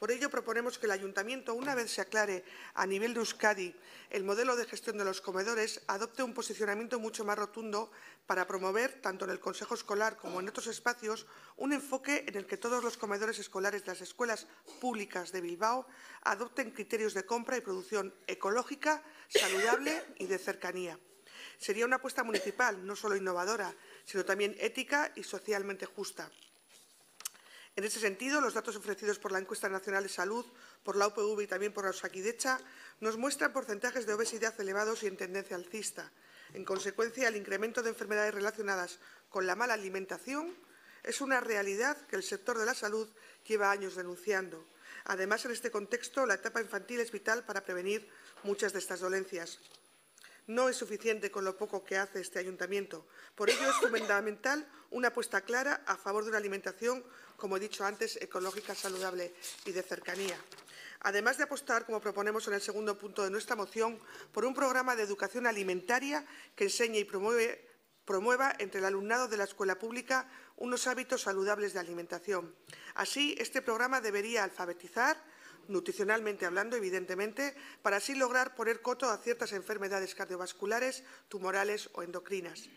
Por ello, proponemos que el Ayuntamiento, una vez se aclare a nivel de Euskadi el modelo de gestión de los comedores, adopte un posicionamiento mucho más rotundo para promover, tanto en el Consejo Escolar como en otros espacios, un enfoque en el que todos los comedores escolares de las escuelas públicas de Bilbao adopten criterios de compra y producción ecológica, saludable y de cercanía. Sería una apuesta municipal, no solo innovadora, sino también ética y socialmente justa. En ese sentido, los datos ofrecidos por la Encuesta Nacional de Salud, por la UPV y también por la Osaquidecha nos muestran porcentajes de obesidad elevados y en tendencia alcista. En consecuencia, el incremento de enfermedades relacionadas con la mala alimentación es una realidad que el sector de la salud lleva años denunciando. Además, en este contexto, la etapa infantil es vital para prevenir muchas de estas dolencias. No es suficiente con lo poco que hace este ayuntamiento. Por ello es fundamental una apuesta clara a favor de una alimentación, como he dicho antes, ecológica, saludable y de cercanía. Además de apostar, como proponemos en el segundo punto de nuestra moción, por un programa de educación alimentaria que enseñe y promueva entre el alumnado de la escuela pública unos hábitos saludables de alimentación. Así, este programa debería alfabetizar, nutricionalmente hablando, evidentemente, para así lograr poner coto a ciertas enfermedades cardiovasculares, tumorales o endocrinas.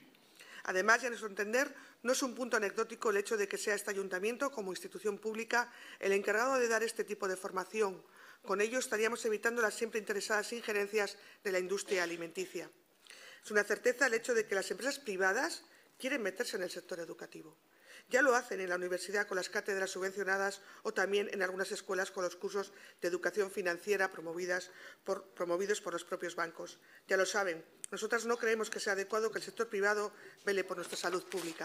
Además, ya a nuestro entender, no es un punto anecdótico el hecho de que sea este ayuntamiento, como institución pública, el encargado de dar este tipo de formación. Con ello estaríamos evitando las siempre interesadas injerencias de la industria alimenticia. Es una certeza el hecho de que las empresas privadas quieren meterse en el sector educativo ya lo hacen en la universidad con las cátedras subvencionadas o también en algunas escuelas con los cursos de educación financiera promovidos por los propios bancos. Ya lo saben, nosotras no creemos que sea adecuado que el sector privado vele por nuestra salud pública.